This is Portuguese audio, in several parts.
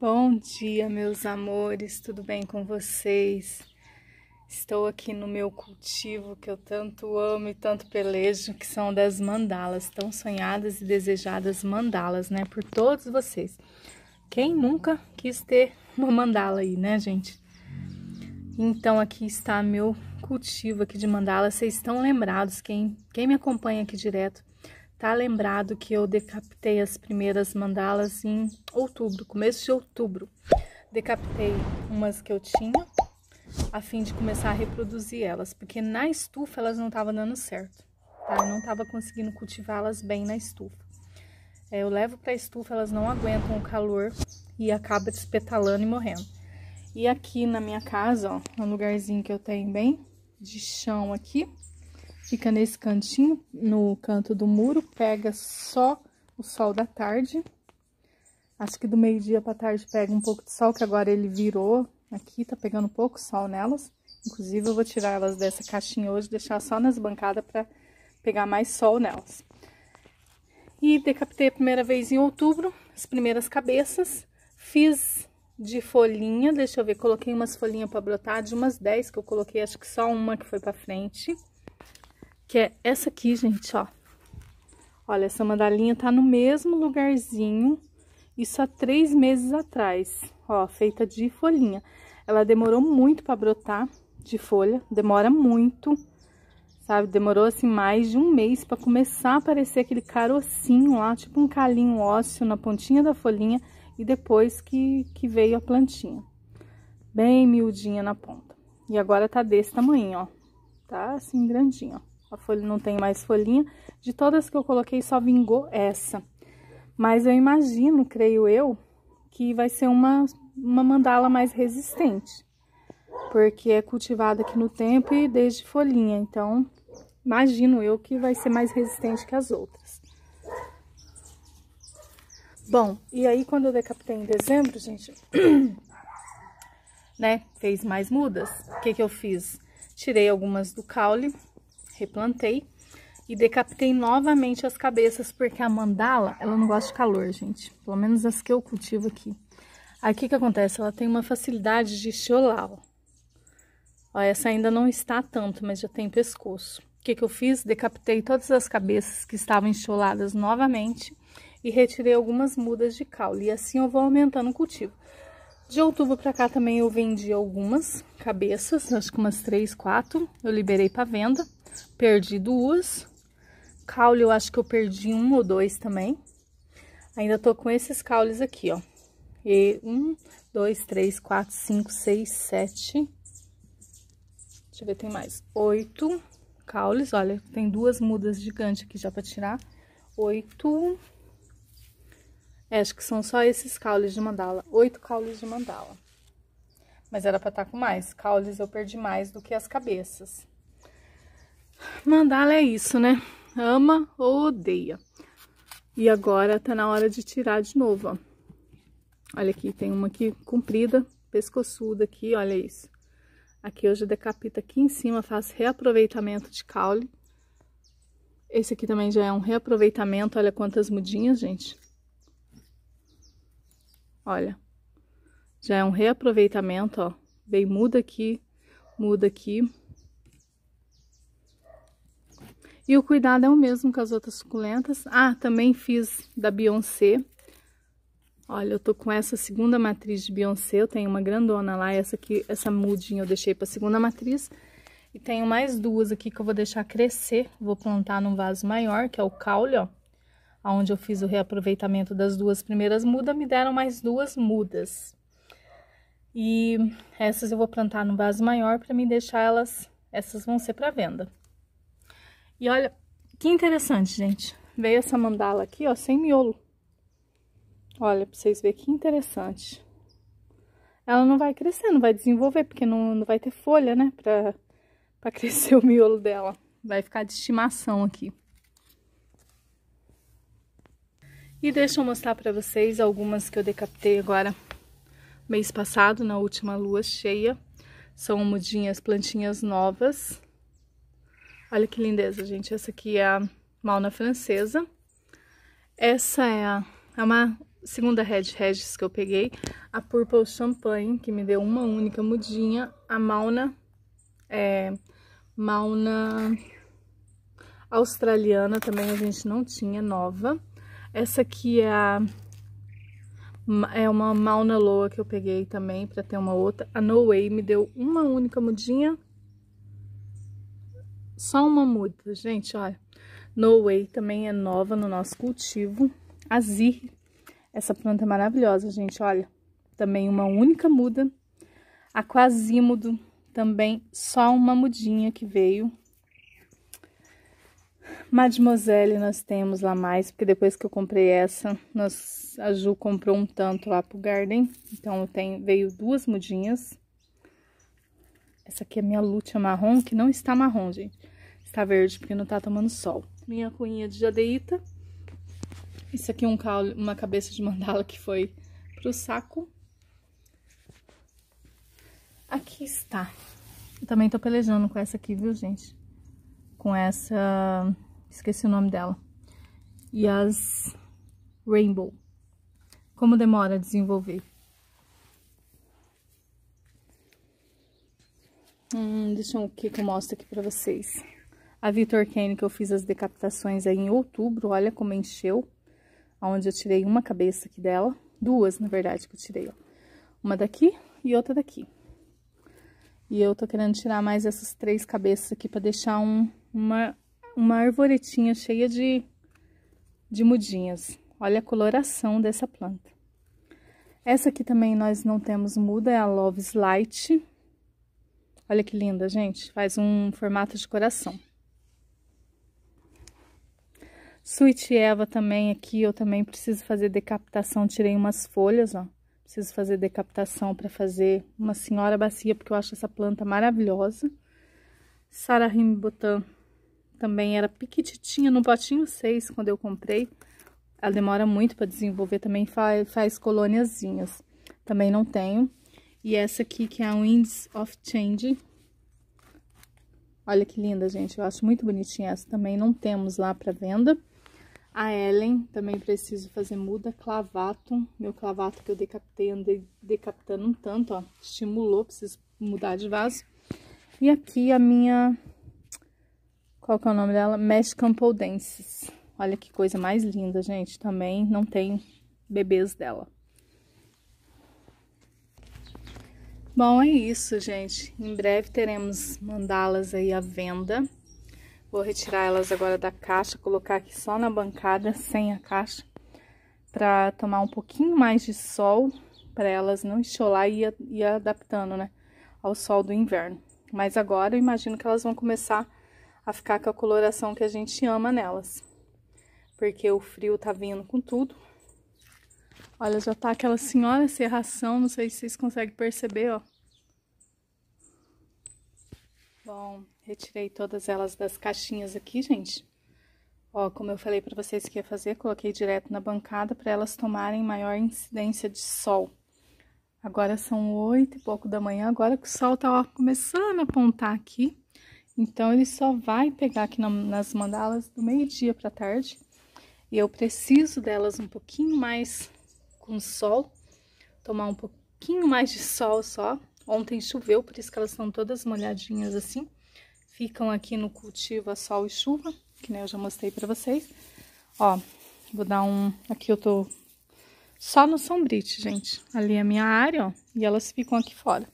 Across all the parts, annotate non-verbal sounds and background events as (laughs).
Bom dia, meus amores, tudo bem com vocês? Estou aqui no meu cultivo que eu tanto amo e tanto pelejo, que são das mandalas, tão sonhadas e desejadas mandalas, né, por todos vocês. Quem nunca quis ter uma mandala aí, né, gente? Então aqui está meu cultivo aqui de mandala. Vocês estão lembrados quem quem me acompanha aqui direto Tá lembrado que eu decapitei as primeiras mandalas em outubro, começo de outubro. Decapitei umas que eu tinha a fim de começar a reproduzir elas, porque na estufa elas não estavam dando certo, tá? Eu não estava conseguindo cultivá-las bem na estufa. É, eu levo para a estufa, elas não aguentam o calor e acaba despetalando e morrendo. E aqui na minha casa, ó, no lugarzinho que eu tenho bem de chão aqui, fica nesse cantinho, no canto do muro, pega só o sol da tarde. Acho que do meio-dia para tarde pega um pouco de sol, que agora ele virou aqui, tá pegando pouco sol nelas. Inclusive, eu vou tirar elas dessa caixinha hoje, deixar só nas bancadas para pegar mais sol nelas. E decapitei a primeira vez em outubro, as primeiras cabeças. Fiz de folhinha, deixa eu ver, coloquei umas folhinhas para brotar, de umas 10 que eu coloquei, acho que só uma que foi para frente que é essa aqui, gente, ó. Olha, essa mandalinha tá no mesmo lugarzinho, isso há três meses atrás, ó, feita de folhinha. Ela demorou muito para brotar de folha, demora muito, sabe? Demorou, assim, mais de um mês para começar a aparecer aquele carocinho lá, tipo um calinho ósseo na pontinha da folhinha e depois que, que veio a plantinha. Bem miudinha na ponta. E agora tá desse tamanho, ó. Tá assim, grandinho, ó a folha não tem mais folhinha. De todas que eu coloquei, só vingou essa. Mas eu imagino, creio eu, que vai ser uma, uma mandala mais resistente. Porque é cultivada aqui no tempo e desde folhinha. Então, imagino eu que vai ser mais resistente que as outras. Bom, e aí quando eu decapitei em dezembro, gente, (clears throat) né, fez mais mudas. O que que eu fiz? Tirei algumas do caule, replantei e decapitei novamente as cabeças, porque a mandala, ela não gosta de calor, gente. Pelo menos as que eu cultivo aqui. Aqui o que acontece? Ela tem uma facilidade de cholar, ó. ó. essa ainda não está tanto, mas já tem pescoço. O que, que eu fiz? Decapitei todas as cabeças que estavam enxoladas novamente e retirei algumas mudas de caule. E assim eu vou aumentando o cultivo. De outubro para cá também eu vendi algumas cabeças, acho que umas três, quatro. Eu liberei para venda. Perdi duas. Caule, eu acho que eu perdi um ou dois também. Ainda tô com esses caules aqui, ó. E um, dois, três, quatro, cinco, seis, sete. Deixa eu ver, tem mais. Oito caules. Olha, tem duas mudas gigantes aqui já pra tirar. Oito. É, acho que são só esses caules de mandala. Oito caules de mandala. Mas era pra estar tá com mais. Caules eu perdi mais do que as cabeças mandala é isso, né? Ama ou odeia. E agora tá na hora de tirar de novo, ó. Olha aqui, tem uma aqui comprida, pescoçuda aqui, olha isso. Aqui eu já decapito aqui em cima, faço reaproveitamento de caule. Esse aqui também já é um reaproveitamento, olha quantas mudinhas, gente. Olha, já é um reaproveitamento, ó. Bem muda aqui, muda aqui. E o cuidado é o mesmo com as outras suculentas. Ah, também fiz da Beyoncé. Olha, eu tô com essa segunda matriz de Beyoncé, eu tenho uma grandona lá, essa aqui, essa mudinha eu deixei pra segunda matriz. E tenho mais duas aqui que eu vou deixar crescer, vou plantar num vaso maior, que é o caule, ó. Onde eu fiz o reaproveitamento das duas primeiras mudas, me deram mais duas mudas. E essas eu vou plantar num vaso maior para me deixar elas, essas vão ser para venda. E olha que interessante, gente. Veio essa mandala aqui, ó, sem miolo. Olha, pra vocês verem que interessante. Ela não vai crescer, não vai desenvolver, porque não, não vai ter folha, né, pra, pra (laughs) crescer o miolo dela. Vai ficar de estimação aqui. E deixa eu mostrar pra vocês algumas que eu decapitei agora, mês passado, na última lua cheia. São mudinhas, plantinhas novas. Olha que lindeza, gente. Essa aqui é a Malna Francesa. Essa é, a, é uma segunda Red Regis que eu peguei. A Purple Champagne, que me deu uma única mudinha. A Malna... É, Mauna australiana também a gente não tinha, nova. Essa aqui é a é uma Mauna Loa que eu peguei também para ter uma outra. A No Way me deu uma única mudinha só uma muda, gente, olha. No Way também é nova no nosso cultivo. Azir, essa planta é maravilhosa, gente, olha. Também uma única muda. Aquasímodo, também só uma mudinha que veio. Mademoiselle nós temos lá mais, porque depois que eu comprei essa, nós, a Ju comprou um tanto lá pro Garden. Então tem, veio duas mudinhas. Essa aqui é minha lútea marrom, que não está marrom, gente. Está verde porque não tá tomando sol. Minha cunha de jadeíta. Isso aqui é um caule, uma cabeça de mandala que foi pro saco. Aqui está. Eu também tô pelejando com essa aqui, viu, gente? Com essa... Esqueci o nome dela. E as Rainbow. Como demora a desenvolver. Hum, deixa eu o que que eu mostro aqui pra vocês. A Victor Kane, que eu fiz as decapitações aí em outubro, olha como encheu. Onde eu tirei uma cabeça aqui dela. Duas, na verdade, que eu tirei, ó. Uma daqui e outra daqui. E eu tô querendo tirar mais essas três cabeças aqui pra deixar um, uma, uma arvoretinha cheia de, de mudinhas. Olha a coloração dessa planta. Essa aqui também nós não temos muda, é a Love Light. Olha que linda, gente. Faz um formato de coração. Sweet Eva também aqui, eu também preciso fazer decapitação, tirei umas folhas, ó. Preciso fazer decapitação para fazer uma senhora bacia, porque eu acho essa planta maravilhosa. Sarah Rimbotan também era piquititinha no potinho 6 quando eu comprei. Ela demora muito para desenvolver, também faz, faz Também não tenho. E essa aqui que é a Winds of Change. Olha que linda, gente. Eu acho muito bonitinha essa. Também não temos lá para venda. A Ellen, também preciso fazer muda, clavato, meu clavato que eu decapitei, andei decapitando um tanto, ó, estimulou, preciso mudar de vaso. E aqui a minha, qual que é o nome dela? Mexican Poldensis. Olha que coisa mais linda, gente, também não tem bebês dela. Bom, é isso, gente. Em breve teremos mandalas aí à venda. Vou retirar elas agora da caixa, colocar aqui só na bancada, sem a caixa, para tomar um pouquinho mais de sol, para elas não enxolar e ir adaptando, né, ao sol do inverno. Mas agora eu imagino que elas vão começar a ficar com a coloração que a gente ama nelas. Porque o frio tá vindo com tudo. Olha, já tá aquela senhora serração, não sei se vocês conseguem perceber, ó. Bom, Retirei todas elas das caixinhas aqui, gente. Ó, como eu falei para vocês que ia fazer, coloquei direto na bancada para elas tomarem maior incidência de sol. Agora são oito e pouco da manhã, agora que o sol tá ó, começando a apontar aqui. Então, ele só vai pegar aqui na, nas mandalas do meio-dia para tarde. E eu preciso delas um pouquinho mais com sol, tomar um pouquinho mais de sol só. Ontem choveu, por isso que elas estão todas molhadinhas assim ficam aqui no cultivo a sol e chuva, que nem eu já mostrei para vocês. Ó, vou dar um... Aqui eu tô só no sombrite, gente. Ali é a minha área, ó, e elas ficam aqui fora.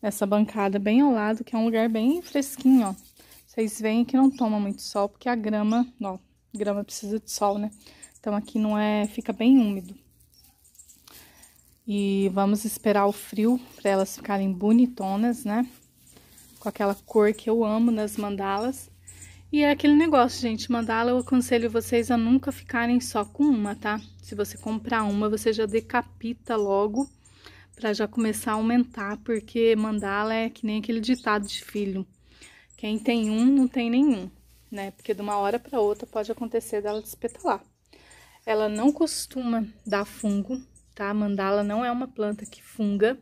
Nessa bancada bem ao lado, que é um lugar bem fresquinho, ó. Vocês veem que não toma muito sol, porque a grama, ó, grama precisa de sol, né? Então aqui não é... fica bem úmido. E vamos esperar o frio para elas ficarem bonitonas, né? com aquela cor que eu amo nas mandalas. E é aquele negócio, gente, mandala eu aconselho vocês a nunca ficarem só com uma, tá? Se você comprar uma, você já decapita logo para já começar a aumentar, porque mandala é que nem aquele ditado de filho. Quem tem um não tem nenhum, né? Porque de uma hora para outra pode acontecer dela despetalar. Ela não costuma dar fungo, tá? Mandala não é uma planta que funga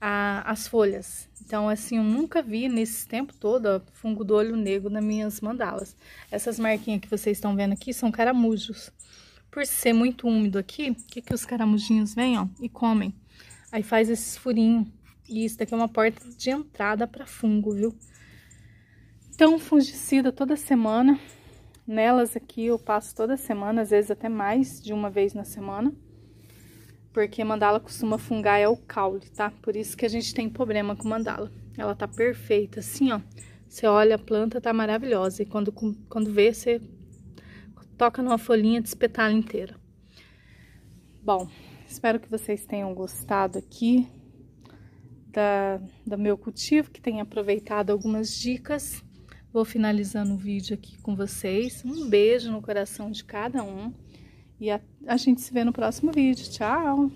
a, as folhas. Então, assim, eu nunca vi nesse tempo todo ó, fungo do olho negro nas minhas mandalas. Essas marquinhas que vocês estão vendo aqui são caramujos. Por ser muito úmido aqui, o que, que os caramujinhos vêm, ó, e comem? Aí faz esses furinhos. E isso daqui é uma porta de entrada para fungo, viu? Então, fungicida toda semana. Nelas aqui eu passo toda semana, às vezes até mais de uma vez na semana porque mandala costuma fungar é o caule, tá? Por isso que a gente tem problema com mandala. Ela tá perfeita, assim, ó. Você olha a planta, tá maravilhosa. E quando, quando vê, você toca numa folhinha, despetala inteira. Bom, espero que vocês tenham gostado aqui da, do meu cultivo, que tenham aproveitado algumas dicas. Vou finalizando o vídeo aqui com vocês. Um beijo no coração de cada um. E a, a gente se vê no próximo vídeo. Tchau!